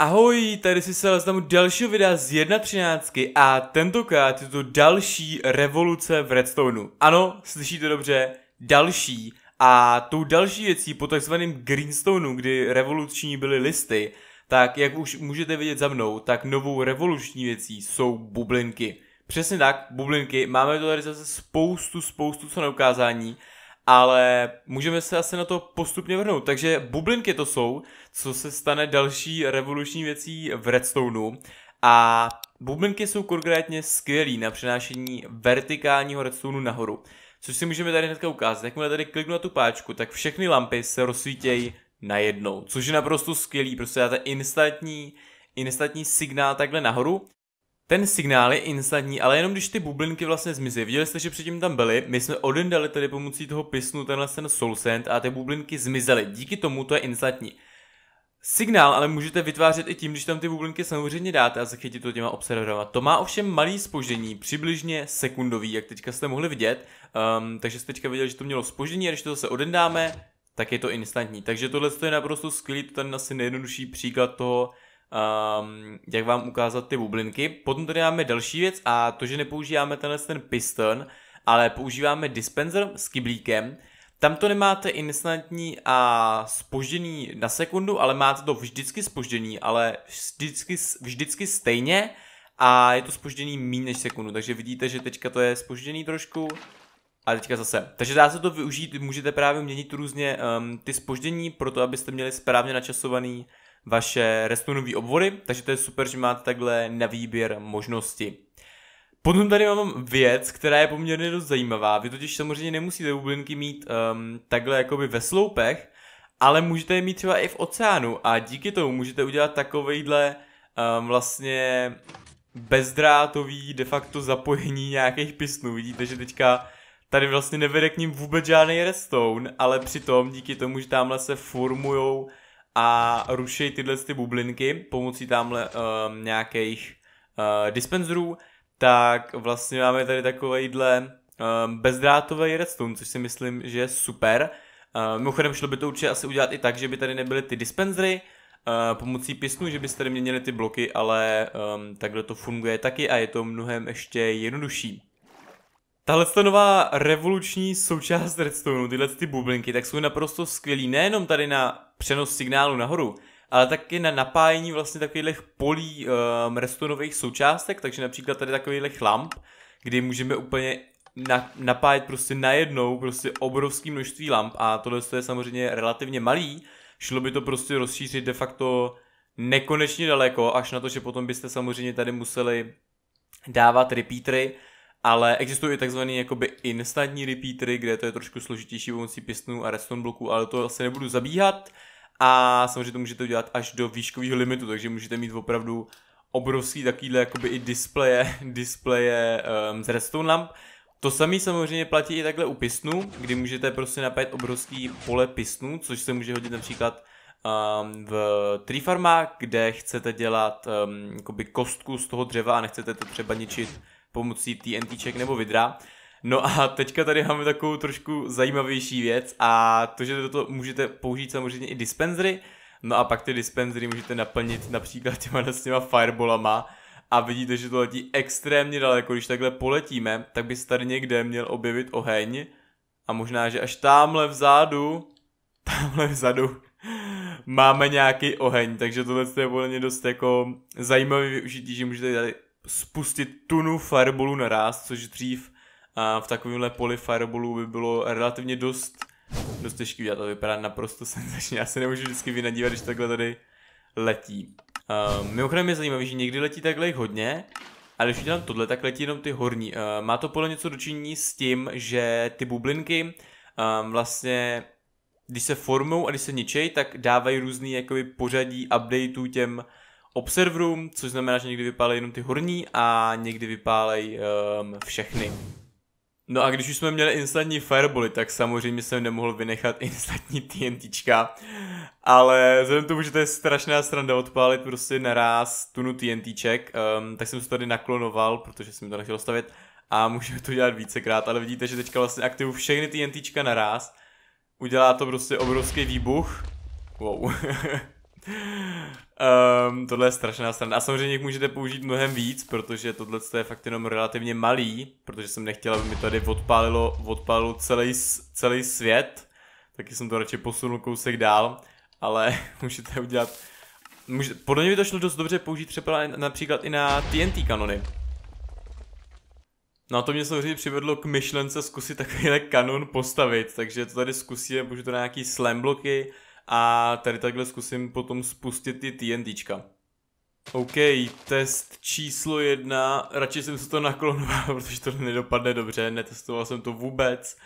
Ahoj, tady si se znamu dalšího videa z 1.13 a tentokrát je to další revoluce v Redstoneu. Ano, slyšíte dobře, další. A tou další věcí po takzvaném Greenstoneu, kdy revoluční byly listy, tak jak už můžete vidět za mnou, tak novou revoluční věcí jsou bublinky. Přesně tak, bublinky, máme to tady zase spoustu, spoustu co na ukázání ale můžeme se asi na to postupně vrhnout. Takže bublinky to jsou, co se stane další revoluční věcí v Redstoneu a bublinky jsou konkrétně skvělý na přenášení vertikálního Redstoneu nahoru. Což si můžeme tady hnedka ukázat. Jakmile tady kliknu na tu páčku, tak všechny lampy se rozsvítějí najednou, což je naprosto skvělý, prostě dáte instantní, instantní signál takhle nahoru ten signál je instantní, ale jenom když ty bublinky vlastně zmizí. Viděli jste, že předtím tam byly, my jsme odendali tady pomocí toho pisnu tenhle ten soul a ty bublinky zmizely. Díky tomu to je instantní. Signál ale můžete vytvářet i tím, když tam ty bublinky samozřejmě dáte a zachytit to těma observerama. To má ovšem malý spoždění, přibližně sekundový, jak teďka jste mohli vidět. Um, takže jste teďka viděli, že to mělo spoždění a když to zase odendáme, tak je to instantní. Takže tohle je naprosto skvělý, to ten asi nejjednodušší příklad toho, um, jak vám ukázat ty bublinky. Potom tady máme další věc a to, že nepoužíváme tenhle ten piston, ale používáme dispenser s kyblíkem. Tam to nemáte instantní a spožděný na sekundu, ale máte to vždycky spožděný, ale vždycky, vždycky stejně a je to spožděný méně než sekundu, takže vidíte, že teďka to je spožděný trošku a teďka zase. Takže dá se to využít, můžete právě měnit různě um, ty spoždění, proto abyste měli správně načasovaný vaše restonové obvody, takže to je super, že máte takhle na výběr možnosti. Potom tady mám věc, která je poměrně dost zajímavá. Vy totiž samozřejmě nemusíte bublinky mít um, takhle jakoby ve sloupech, ale můžete je mít třeba i v oceánu a díky tomu můžete udělat takovejhle um, vlastně bezdrátový de facto zapojení nějakých pistnů. Vidíte, že teďka tady vlastně nevede k ním vůbec žádný redstone, ale přitom díky tomu, že tamhle se formujou a ruší tyhle ty bublinky pomocí tamhle um, nějakých uh, dispenzerů, tak vlastně máme tady takovýhle um, ehm, bezdrátový redstone, což si myslím, že je super. Uh, mimochodem šlo by to určitě asi udělat i tak, že by tady nebyly ty dispenzery, Uh, eh, pomocí písnu, že byste tady měnili ty bloky, ale um, takhle to funguje taky a je to mnohem ještě jednodušší. Tahle nová revoluční součást redstone, tyhle ty bublinky, tak jsou naprosto skvělý nejenom tady na přenos signálu nahoru, ale taky na napájení vlastně takových polí um, eh, restonových součástek, takže například tady takovýhle lamp, kdy můžeme úplně na, napájet prostě najednou prostě obrovský množství lamp a tohle je samozřejmě relativně malý, šlo by to prostě rozšířit de facto nekonečně daleko, až na to, že potom byste samozřejmě tady museli dávat repeatery ale existují i takzvané jakoby instantní repeatery, kde to je trošku složitější pomocí pistonů a redstone bloků, ale to asi nebudu zabíhat. A samozřejmě to můžete udělat až do výškového limitu, takže můžete mít opravdu obrovský takovýhle jakoby i displeje, displeje um, z redstone lamp. To samé samozřejmě platí i takhle u pistnů, kdy můžete prostě napájet obrovský pole pistnů, což se může hodit například um, v tree kde chcete dělat um, kostku z toho dřeva a nechcete to třeba ničit pomocí TNTček nebo vidra. No a teďka tady máme takovou trošku zajímavější věc a to, že toto můžete použít samozřejmě i dispenzery, no a pak ty dispenzery můžete naplnit například těma, s těma fireballama a vidíte, že to letí extrémně daleko, když takhle poletíme, tak by se tady někde měl objevit oheň a možná, že až tamhle vzadu, tamhle vzadu máme nějaký oheň, takže tohle je volně dost jako zajímavý využití, že můžete spustit tunu fireballů naraz, což dřív a v takovémhle poli fireballů by bylo relativně dost, dost těžký udělat. To vypadá naprosto senzačně. Já se nemůžu vždycky vynadívat, když takhle tady letí. Uh, mimochodem je zajímavý, že někdy letí takhle i hodně, ale když udělám tohle, tak letí jenom ty horní. Uh, má to podle něco dočinění s tím, že ty bublinky um, vlastně, když se formují a když se ničej, tak dávají různý jakoby, pořadí updateů těm observerům, což znamená, že někdy vypálejí jenom ty horní a někdy vypálejí um, ehm, všechny. No a když už jsme měli instantní fireboly, tak samozřejmě jsem nemohl vynechat instantní TNTčka, ale vzhledem tomu, že to je strašná sranda odpálit prostě naraz tunu TNTček, um, ehm, tak jsem se tady naklonoval, protože jsem to nechtěl stavit a můžeme to dělat vícekrát, ale vidíte, že teďka vlastně aktivuju všechny TNTčka naraz, udělá to prostě obrovský výbuch, wow, Um, tohle je strašná strana. A samozřejmě jich můžete použít mnohem víc, protože tohle je fakt jenom relativně malý, protože jsem nechtěl, aby mi tady odpálilo, odpálilo celý, celý svět. Taky jsem to radši posunul kousek dál, ale můžete udělat... Můžete, podle mě by to šlo dost dobře použít třeba například i na TNT kanony. No a to mě samozřejmě přivedlo k myšlence zkusit takovýhle kanon postavit, takže to tady zkusíme, můžu to na nějaký slam bloky, a tady takhle zkusím potom spustit ty TNTčka. OK, test číslo jedna, radši jsem se to naklonoval, protože to nedopadne dobře, netestoval jsem to vůbec.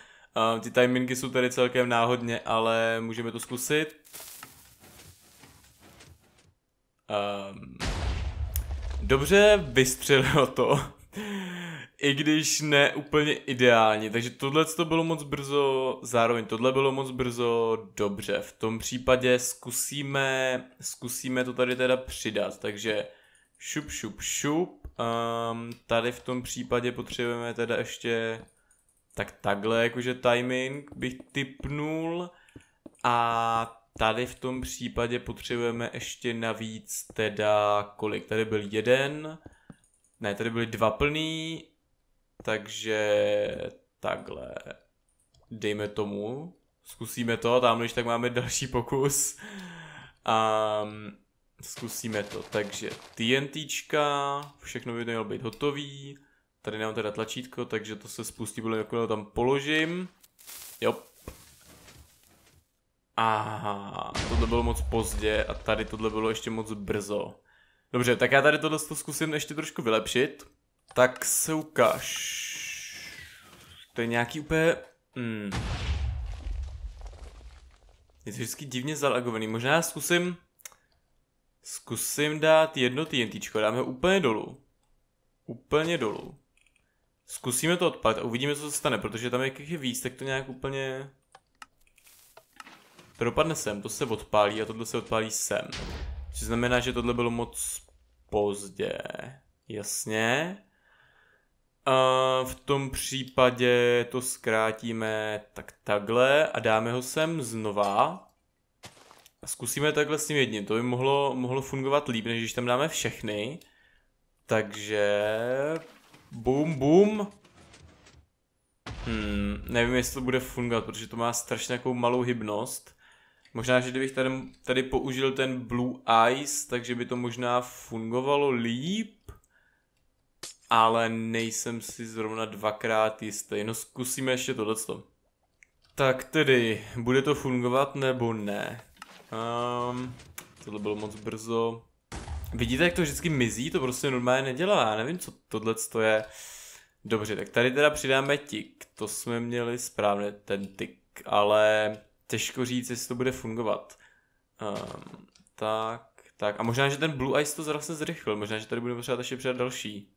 ty timingy jsou tady celkem náhodně, ale můžeme to zkusit. Um, dobře, vystřelilo to i když ne úplně ideální. Takže tohle to bylo moc brzo, zároveň tohle bylo moc brzo, dobře. V tom případě zkusíme, zkusíme to tady teda přidat, takže šup, šup, šup. Um, tady v tom případě potřebujeme teda ještě tak takhle, jakože timing bych typnul a tady v tom případě potřebujeme ještě navíc teda kolik? Tady byl jeden, ne, tady byly dva plný takže takhle. Dejme tomu. Zkusíme to, tam když tak máme další pokus. A um, zkusíme to. Takže TNTčka, všechno by mělo být hotový. Tady nám teda tlačítko, takže to se spustí, bylo jako tam položím. Jo. Aha, tohle bylo moc pozdě a tady tohle bylo ještě moc brzo. Dobře, tak já tady tohle zkusím ještě trošku vylepšit. Tak se ukáž. To je nějaký úplně... Hmm. Je to vždycky divně zalagovaný. Možná já zkusím... Zkusím dát jedno TNT, dáme ho úplně dolů. Úplně dolů. Zkusíme to odpalit a uvidíme, co se stane, protože tam jak je víc, tak to nějak úplně... To dopadne sem, to se odpálí a tohle se odpálí sem. Což znamená, že tohle bylo moc pozdě. Jasně. A v tom případě to zkrátíme tak takhle a dáme ho sem znova. A zkusíme takhle s tím jedním. To by mohlo, mohlo fungovat líp, než když tam dáme všechny. Takže... Bum, bum. Hmm, nevím, jestli to bude fungovat, protože to má strašně nějakou malou hybnost. Možná, že kdybych tady, tady použil ten Blue Eyes, takže by to možná fungovalo líp ale nejsem si zrovna dvakrát jistý. No zkusíme ještě tohleto. Tak tedy, bude to fungovat nebo ne? Um, tohle bylo moc brzo. Vidíte, jak to vždycky mizí? To prostě normálně nedělá. Já nevím, co tohle je. Dobře, tak tady teda přidáme tik. To jsme měli správně, ten tik. Ale těžko říct, jestli to bude fungovat. Um, tak, tak. A možná, že ten Blue Ice to zase zrychlil. Možná, že tady budeme potřebovat ještě přidat další.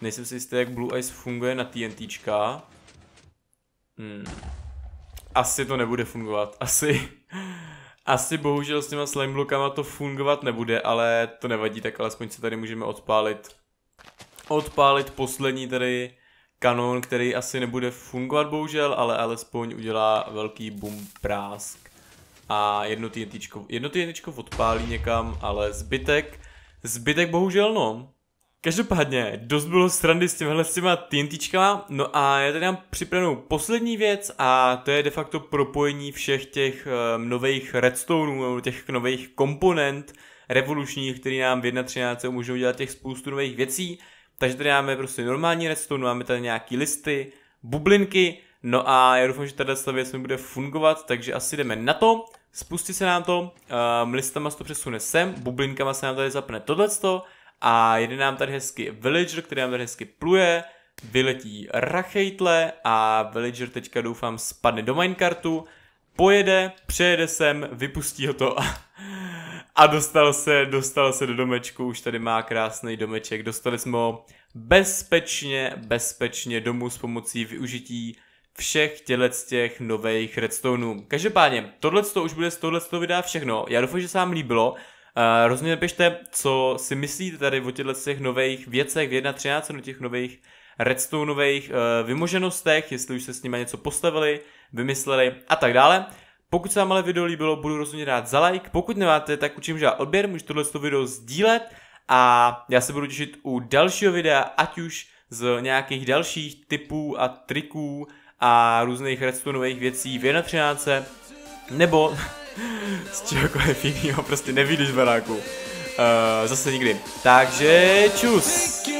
Nejsem si jistý, jak Blue Eyes funguje na TNTčka. Hmm. Asi to nebude fungovat, asi. Asi bohužel s těma slime blokama to fungovat nebude, ale to nevadí, tak alespoň se tady můžeme odpálit. Odpálit poslední tady kanon, který asi nebude fungovat bohužel, ale alespoň udělá velký boom prásk. A jedno TNTčko, jedno TNTčko odpálí někam, ale zbytek, zbytek bohužel no. Každopádně, dost bylo srandy s těmhle s těma TNTčkama, no a já tady mám připravenou poslední věc a to je de facto propojení všech těch um, ehm, nových redstoneů, těch nových komponent revolučních, který nám v 1.13 můžou dělat těch spoustu nových věcí. Takže tady máme prostě normální redstone, máme tady nějaký listy, bublinky, no a já doufám, že tady ta věc mi bude fungovat, takže asi jdeme na to. Spustí se nám to, um, listama se to přesune sem, bublinkama se nám tady zapne tohleto, a jede nám tady hezky Villager, který nám tady hezky pluje, vyletí Rachejtle a Villager teďka doufám spadne do minecartu, pojede, přejede sem, vypustí ho to a, dostal se, dostal se do domečku, už tady má krásný domeček, dostali jsme ho bezpečně, bezpečně domů s pomocí využití všech tělec těch nových redstoneů. Každopádně, tohle už bude z tohle videa všechno. Já doufám, že se vám líbilo. A rozhodně napište, co si myslíte tady o těchto těch nových věcech v 1.13, o no těch nových redstoneových eh, vymoženostech, jestli už se s nimi něco postavili, vymysleli a tak dále. Pokud se vám ale video líbilo, budu rozhodně rád za like. Pokud nemáte, tak učím, že odběr, můžete tohle video sdílet a já se budu těšit u dalšího videa, ať už z nějakých dalších typů a triků a různých redstoneových věcí v 1.13 nebo z čehokoliv jako jiného prostě nevídeš v baráku. Uh, zase nikdy. Takže čus.